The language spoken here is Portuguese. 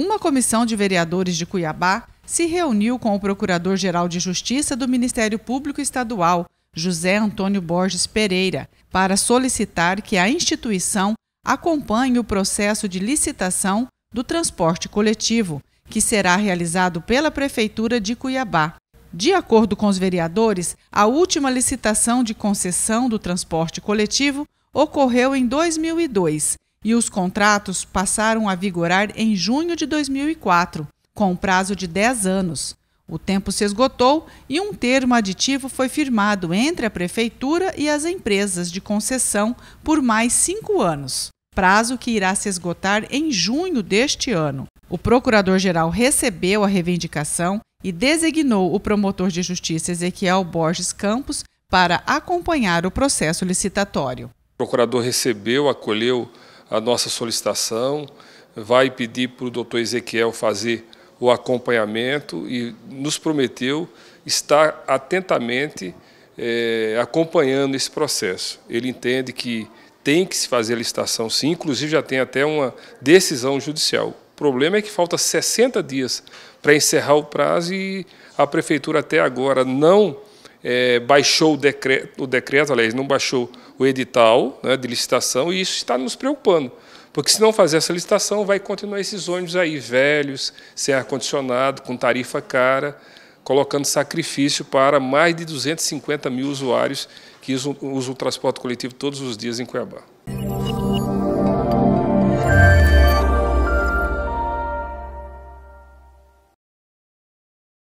uma comissão de vereadores de Cuiabá se reuniu com o Procurador-Geral de Justiça do Ministério Público Estadual, José Antônio Borges Pereira, para solicitar que a instituição acompanhe o processo de licitação do transporte coletivo, que será realizado pela Prefeitura de Cuiabá. De acordo com os vereadores, a última licitação de concessão do transporte coletivo ocorreu em 2002 e os contratos passaram a vigorar em junho de 2004, com um prazo de 10 anos. O tempo se esgotou e um termo aditivo foi firmado entre a Prefeitura e as empresas de concessão por mais cinco anos, prazo que irá se esgotar em junho deste ano. O procurador-geral recebeu a reivindicação e designou o promotor de justiça Ezequiel Borges Campos para acompanhar o processo licitatório. O procurador recebeu, acolheu a nossa solicitação, vai pedir para o doutor Ezequiel fazer o acompanhamento e nos prometeu estar atentamente é, acompanhando esse processo. Ele entende que tem que se fazer a licitação, sim, inclusive já tem até uma decisão judicial. O problema é que falta 60 dias para encerrar o prazo e a prefeitura até agora não é, baixou o decreto, o decreto, aliás, não baixou o edital né, de licitação, e isso está nos preocupando. Porque se não fazer essa licitação, vai continuar esses ônibus aí, velhos, sem ar-condicionado, com tarifa cara, colocando sacrifício para mais de 250 mil usuários que usam, usam o transporte coletivo todos os dias em Cuiabá.